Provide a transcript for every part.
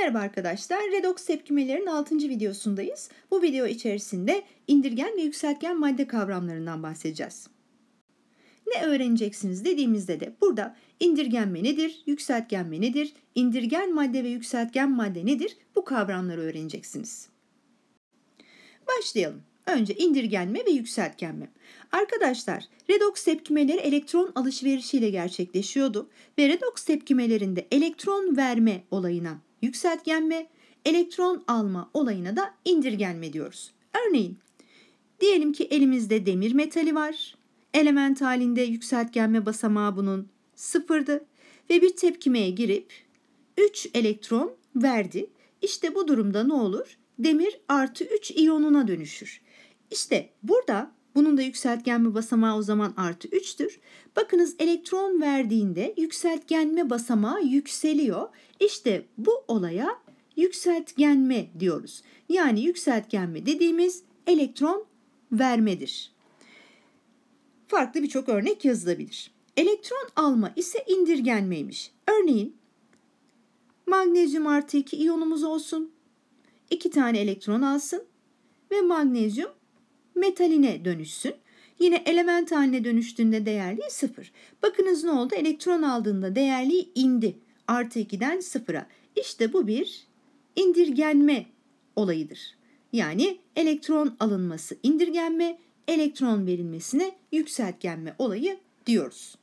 Merhaba arkadaşlar, redoks tepkimelerin 6. videosundayız. Bu video içerisinde indirgen ve yükseltgen madde kavramlarından bahsedeceğiz. Ne öğreneceksiniz dediğimizde de burada indirgenme nedir, yükseltgenme nedir, indirgen madde ve yükseltgen madde nedir bu kavramları öğreneceksiniz. Başlayalım. Önce indirgenme ve yükseltgenme. Arkadaşlar, redoks tepkimeleri elektron alışverişiyle gerçekleşiyordu ve redoks tepkimelerinde elektron verme olayına yükseltgenme, elektron alma olayına da indirgenme diyoruz. Örneğin diyelim ki elimizde demir metali var. Element halinde yükseltgenme basamağı bunun sıfırdı ve bir tepkimeye girip 3 elektron verdi. İşte bu durumda ne olur? Demir artı 3 iyonuna dönüşür. İşte burada bunun da yükseltgenme basamağı o zaman artı 3'tür. Bakınız elektron verdiğinde yükseltgenme basamağı yükseliyor. İşte bu olaya yükseltgenme diyoruz. Yani yükseltgenme dediğimiz elektron vermedir. Farklı birçok örnek yazılabilir. Elektron alma ise indirgenmeymiş. Örneğin magnezyum artı 2 iyonumuz olsun. 2 tane elektron alsın ve magnezyum metaline dönüşsün. Yine element haline dönüştüğünde değerliği 0. Bakınız ne oldu? Elektron aldığında değerliği indi. Artı 2'den 0'a. İşte bu bir indirgenme olayıdır. Yani elektron alınması indirgenme, elektron verilmesine yükseltgenme olayı diyoruz.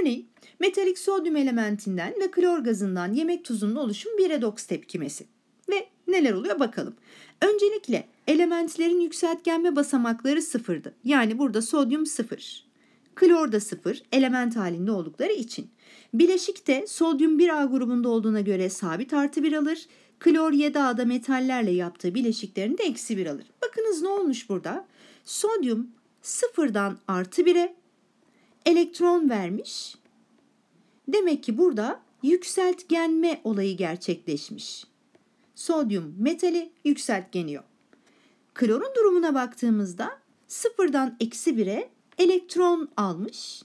Örneğin metalik sodyum elementinden ve klor gazından yemek tuzunun oluşum bir redoks tepkimesi. Neler oluyor bakalım. Öncelikle elementlerin yükseltgenme basamakları sıfırdı. Yani burada sodyum sıfır. Klor da sıfır element halinde oldukları için. Bileşikte sodyum 1A grubunda olduğuna göre sabit artı 1 alır. Klor 7A'da metallerle yaptığı bileşiklerinde eksi 1 alır. Bakınız ne olmuş burada? Sodyum sıfırdan artı 1'e elektron vermiş. Demek ki burada yükseltgenme olayı gerçekleşmiş sodyum metali yükseltgeniyor. Klorun durumuna baktığımızda sıfırdan eksi bire elektron almış.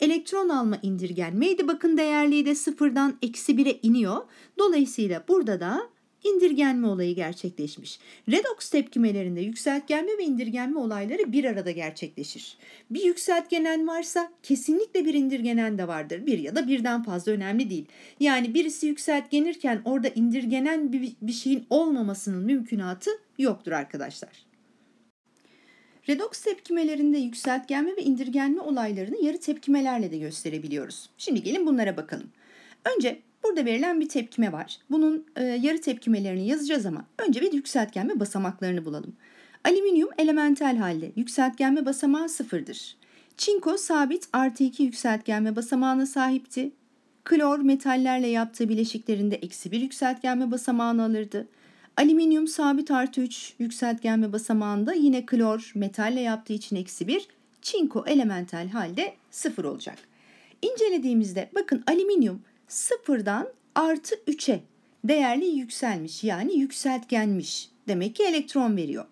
Elektron alma indirgenmeydi. Bakın değerliği de sıfırdan eksi bire iniyor. Dolayısıyla burada da indirgenme olayı gerçekleşmiş. Redox tepkimelerinde yükseltgenme ve indirgenme olayları bir arada gerçekleşir. Bir yükseltgenen varsa kesinlikle bir indirgenen de vardır. Bir ya da birden fazla önemli değil. Yani birisi yükseltgenirken orada indirgenen bir, bir şeyin olmamasının mümkünatı yoktur arkadaşlar. Redoks tepkimelerinde yükseltgenme ve indirgenme olaylarını yarı tepkimelerle de gösterebiliyoruz. Şimdi gelin bunlara bakalım. Önce Burada verilen bir tepkime var. Bunun e, yarı tepkimelerini yazacağız ama önce bir yükseltgenme basamaklarını bulalım. Alüminyum elementel halde yükseltgenme basamağı sıfırdır. Çinko sabit artı 2 yükseltgenme basamağına sahipti. Klor metallerle yaptığı bileşiklerinde eksi 1 yükseltgenme basamağını alırdı. Alüminyum sabit artı 3 yükseltgenme basamağında yine klor metalle yaptığı için eksi 1, çinko elementel halde sıfır olacak. İncelediğimizde bakın alüminyum sıfırdan artı 3'e değerli yükselmiş yani yükseltgenmiş. Demek ki elektron veriyor.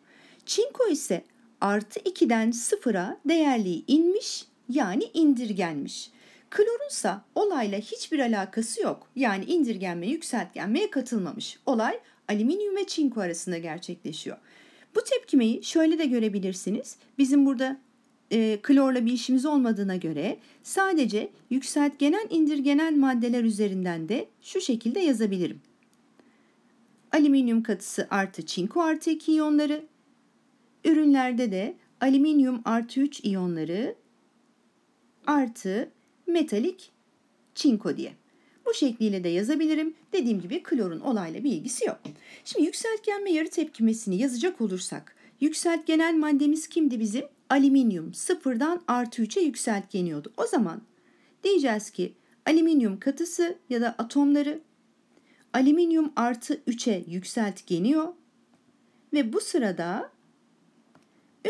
Çinko ise artı 2'den sıfıra değerli inmiş yani indirgenmiş. Klorun ise olayla hiçbir alakası yok. Yani indirgenme yükseltgenmeye katılmamış. Olay alüminyum ve çinko arasında gerçekleşiyor. Bu tepkimeyi şöyle de görebilirsiniz. Bizim burada e, klorla bir işimiz olmadığına göre sadece yükseltgenen indirgenen maddeler üzerinden de şu şekilde yazabilirim. Alüminyum katısı artı çinko artı 2 iyonları, ürünlerde de alüminyum artı 3 iyonları artı metalik çinko diye. Bu şekliyle de yazabilirim. Dediğim gibi klorun olayla bir ilgisi yok. Şimdi yükseltgen ve yarı tepkimesini yazacak olursak yükseltgenen maddemiz kimdi bizim? alüminyum sıfırdan artı 3'e yükseltgeniyordu. O zaman diyeceğiz ki alüminyum katısı ya da atomları alüminyum artı 3'e yükseltgeniyor ve bu sırada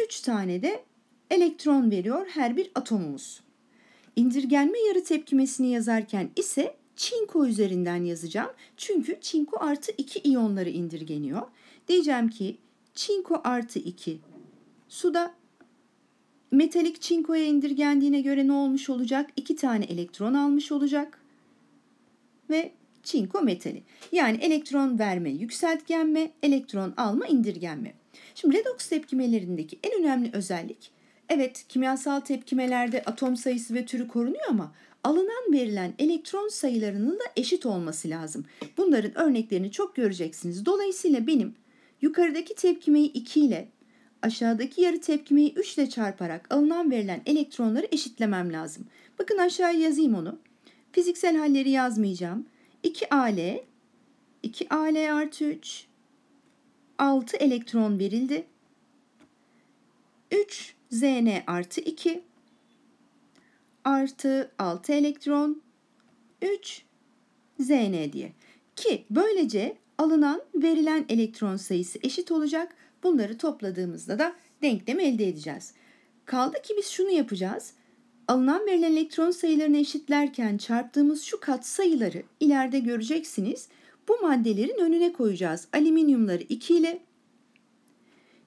3 tane de elektron veriyor her bir atomumuz. İndirgenme yarı tepkimesini yazarken ise çinko üzerinden yazacağım. Çünkü çinko artı 2 iyonları indirgeniyor. Diyeceğim ki çinko artı 2 suda metalik çinkoya indirgendiğine göre ne olmuş olacak? İki tane elektron almış olacak ve çinko metali. Yani elektron verme yükseltgenme, elektron alma indirgenme. Şimdi redoks tepkimelerindeki en önemli özellik, evet kimyasal tepkimelerde atom sayısı ve türü korunuyor ama alınan verilen elektron sayılarının da eşit olması lazım. Bunların örneklerini çok göreceksiniz. Dolayısıyla benim yukarıdaki tepkimeyi 2 ile aşağıdaki yarı tepkimeyi 3 ile çarparak alınan verilen elektronları eşitlemem lazım. Bakın aşağıya yazayım onu. Fiziksel halleri yazmayacağım. 2Al, 2Al artı 3, 6 elektron verildi. 3 Zn artı 2 artı 6 elektron 3 Zn diye. Ki böylece alınan verilen elektron sayısı eşit olacak Bunları topladığımızda da denklem elde edeceğiz. Kaldı ki biz şunu yapacağız. Alınan verilen elektron sayılarını eşitlerken çarptığımız şu kat sayıları ileride göreceksiniz. Bu maddelerin önüne koyacağız. Alüminyumları 2 ile,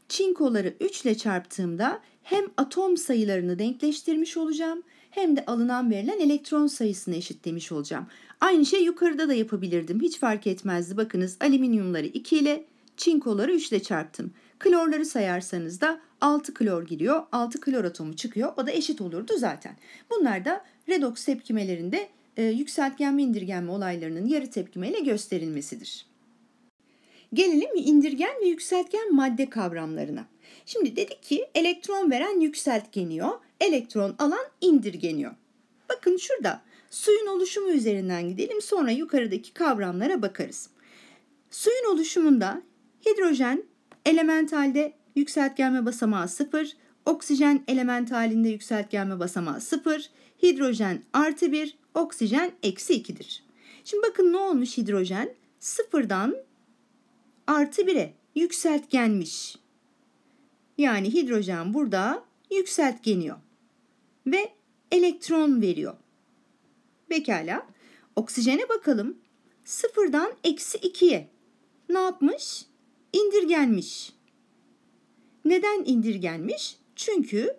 çinkoları 3 ile çarptığımda hem atom sayılarını denkleştirmiş olacağım hem de alınan verilen elektron sayısını eşitlemiş olacağım. Aynı şey yukarıda da yapabilirdim. Hiç fark etmezdi. Bakınız alüminyumları 2 ile, çinkoları 3 ile çarptım. Klorları sayarsanız da 6 klor giriyor, 6 klor atomu çıkıyor. O da eşit olurdu zaten. Bunlar da redoks tepkimelerinde e, yükseltgenme indirgenme olaylarının yarı tepkimeyle gösterilmesidir. Gelelim indirgen ve yükseltgen madde kavramlarına. Şimdi dedik ki elektron veren yükseltgeniyor, elektron alan indirgeniyor. Bakın şurada suyun oluşumu üzerinden gidelim sonra yukarıdaki kavramlara bakarız. Suyun oluşumunda hidrojen Elementalde yükseltgenme basamağı 0, oksijen elementalinde yükseltgenme basamağı 0, hidrojen artı 1, oksijen eksi 2'dir. Şimdi bakın ne olmuş hidrojen? Sıfırdan artı 1'e yükseltgenmiş. Yani hidrojen burada yükseltgeniyor ve elektron veriyor. Pekala. Oksijene bakalım. Sıfırdan eksi 2'ye ne yapmış? indirgenmiş. Neden indirgenmiş? Çünkü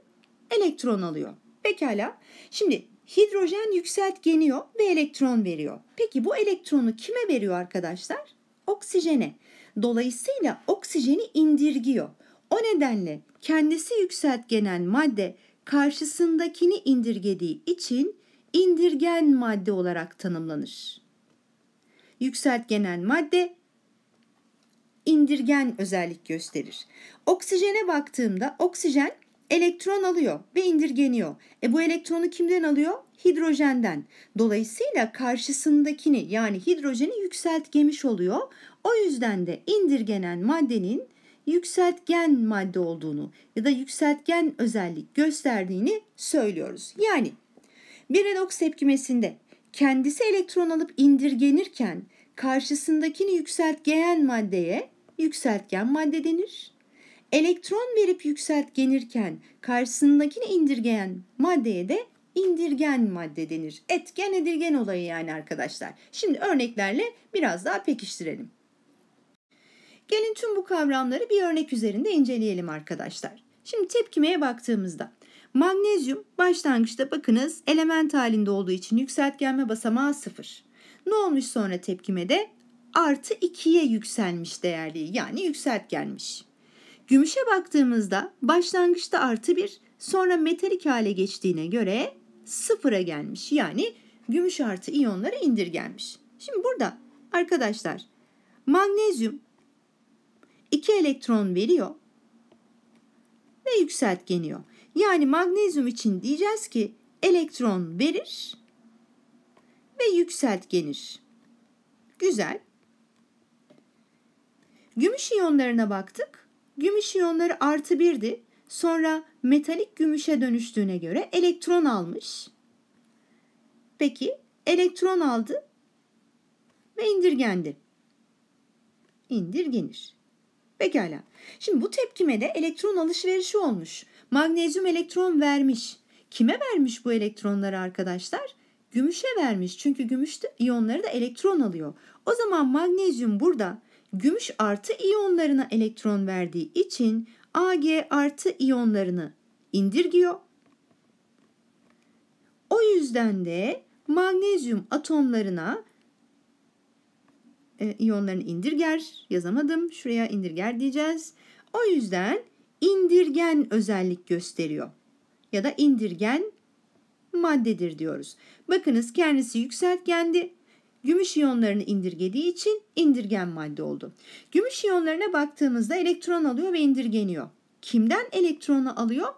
elektron alıyor. Pekala. Şimdi hidrojen yükseltgeniyor ve elektron veriyor. Peki bu elektronu kime veriyor arkadaşlar? Oksijene. Dolayısıyla oksijeni indirgiyor. O nedenle kendisi yükseltgenen madde karşısındakini indirgediği için indirgen madde olarak tanımlanır. Yükseltgenen madde indirgen özellik gösterir. Oksijene baktığımda oksijen elektron alıyor ve indirgeniyor. E bu elektronu kimden alıyor? Hidrojenden. Dolayısıyla karşısındakini yani hidrojeni yükseltgemiş oluyor. O yüzden de indirgenen maddenin yükseltgen madde olduğunu ya da yükseltgen özellik gösterdiğini söylüyoruz. Yani bir redoks tepkimesinde kendisi elektron alıp indirgenirken karşısındakini yükseltgeyen maddeye yükseltgen madde denir. Elektron verip yükseltgenirken karşısındakini indirgeyen maddeye de indirgen madde denir. etgen edilgen olayı yani arkadaşlar. Şimdi örneklerle biraz daha pekiştirelim. Gelin tüm bu kavramları bir örnek üzerinde inceleyelim arkadaşlar. Şimdi tepkimeye baktığımızda magnezyum başlangıçta bakınız element halinde olduğu için yükseltgenme basamağı sıfır. Ne olmuş sonra tepkime de? Artı 2'ye yükselmiş değerliği yani yükselt gelmiş. Gümüşe baktığımızda başlangıçta artı 1 sonra metalik hale geçtiğine göre sıfıra gelmiş. Yani gümüş artı iyonları indirgenmiş. Şimdi burada arkadaşlar magnezyum 2 elektron veriyor ve yükseltgeniyor. Yani magnezyum için diyeceğiz ki elektron verir ve yükseltgenidir. Güzel. Gümüş iyonlarına baktık. Gümüş iyonları artı birdi. Sonra metalik gümüşe dönüştüğüne göre elektron almış. Peki elektron aldı ve indirgendi. İndirgenir. Pekala. Şimdi bu tepkime de elektron alışverişi olmuş. Magnezyum elektron vermiş. Kime vermiş bu elektronları arkadaşlar? Gümüşe vermiş çünkü gümüş iyonları da elektron alıyor. O zaman magnezyum burada gümüş artı iyonlarına elektron verdiği için Ag artı iyonlarını indirgiyor. O yüzden de magnezyum atomlarına e, iyonlarını indirger yazamadım. Şuraya indirger diyeceğiz. O yüzden indirgen özellik gösteriyor. Ya da indirgen maddedir diyoruz. Bakınız kendisi yükseltgendi. Gümüş iyonlarını indirgediği için indirgen madde oldu. Gümüş iyonlarına baktığımızda elektron alıyor ve indirgeniyor. Kimden elektronu alıyor?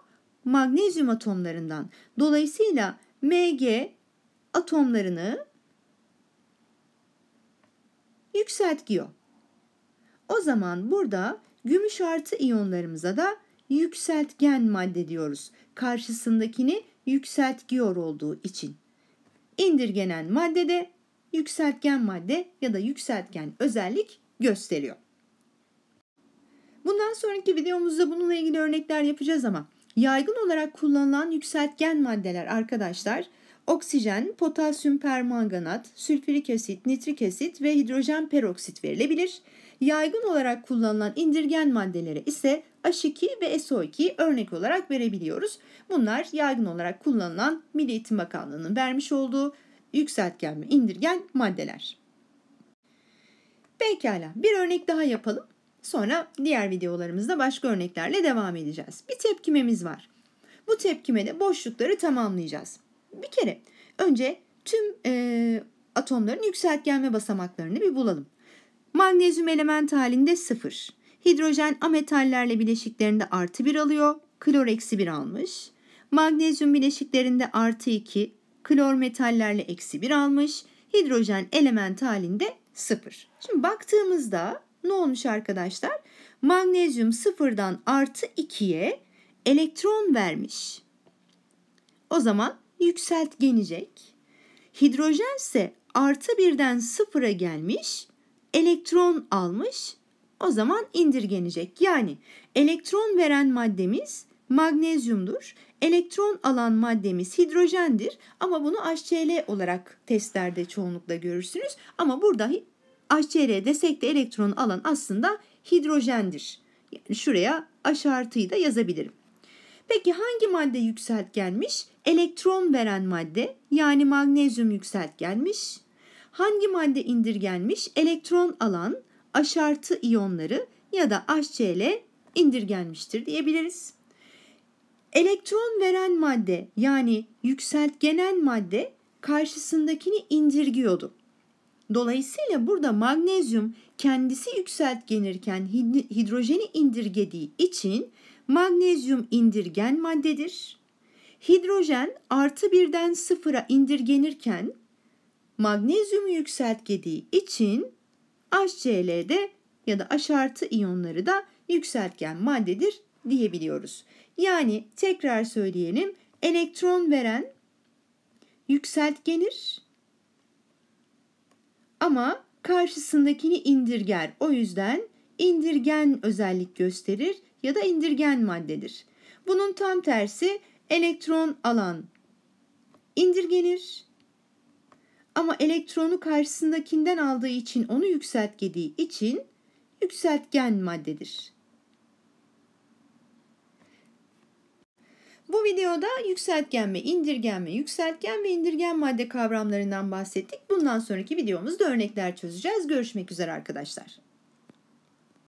Magnezyum atomlarından. Dolayısıyla Mg atomlarını yükseltgiyor. O zaman burada gümüş artı iyonlarımıza da yükseltgen madde diyoruz. Karşısındakini yükseltgiyor olduğu için. İndirgenen madde de yükseltgen madde ya da yükseltgen özellik gösteriyor. Bundan sonraki videomuzda bununla ilgili örnekler yapacağız ama yaygın olarak kullanılan yükseltgen maddeler arkadaşlar oksijen, potasyum permanganat, sülfürik asit, nitrik asit ve hidrojen peroksit verilebilir. Yaygın olarak kullanılan indirgen maddelere ise H2 ve SO2 örnek olarak verebiliyoruz. Bunlar yaygın olarak kullanılan Milli Eğitim Bakanlığı'nın vermiş olduğu yükseltgen ve indirgen maddeler. Pekala bir örnek daha yapalım. Sonra diğer videolarımızda başka örneklerle devam edeceğiz. Bir tepkimemiz var. Bu tepkimede boşlukları tamamlayacağız. Bir kere önce tüm e, atomların yükseltgen ve basamaklarını bir bulalım. Magnezyum element halinde sıfır. Hidrojen ametallerle bileşiklerinde artı 1 alıyor. Klor eksi 1 almış. Magnezyum bileşiklerinde artı 2. Klor metallerle eksi 1 almış. Hidrojen element halinde 0. Şimdi baktığımızda ne olmuş arkadaşlar? Magnezyum 0'dan artı 2'ye elektron vermiş. O zaman yükselt Hidrojen ise artı birden sıfıra gelmiş, elektron almış o zaman indirgenecek. Yani elektron veren maddemiz magnezyumdur. Elektron alan maddemiz hidrojendir ama bunu HCl olarak testlerde çoğunlukla görürsünüz. Ama burada HCl desek de elektron alan aslında hidrojendir. Yani şuraya aşartıyı da yazabilirim. Peki hangi madde yükseltgenmiş? Elektron veren madde yani magnezyum yükseltgenmiş. Hangi madde indirgenmiş? Elektron alan aşartı iyonları ya da HCl indirgenmiştir diyebiliriz. Elektron veren madde yani yükseltgenen madde karşısındakini indirgiyordu. Dolayısıyla burada magnezyum kendisi yükseltgenirken hidrojeni indirgediği için magnezyum indirgen maddedir. Hidrojen artı birden sıfıra indirgenirken magnezyumu yükseltgediği için HCl'de ya da artı iyonları da yükseltgen maddedir diyebiliyoruz. Yani tekrar söyleyelim elektron veren yükseltgenir ama karşısındakini indirger. O yüzden indirgen özellik gösterir ya da indirgen maddedir. Bunun tam tersi elektron alan indirgenir ama elektronu karşısındakinden aldığı için onu yükseltgediği için yükseltgen maddedir. Bu videoda yükseltgenme, indirgenme, yükseltgen ve indirgen madde kavramlarından bahsettik. Bundan sonraki videomuzda örnekler çözeceğiz. Görüşmek üzere arkadaşlar.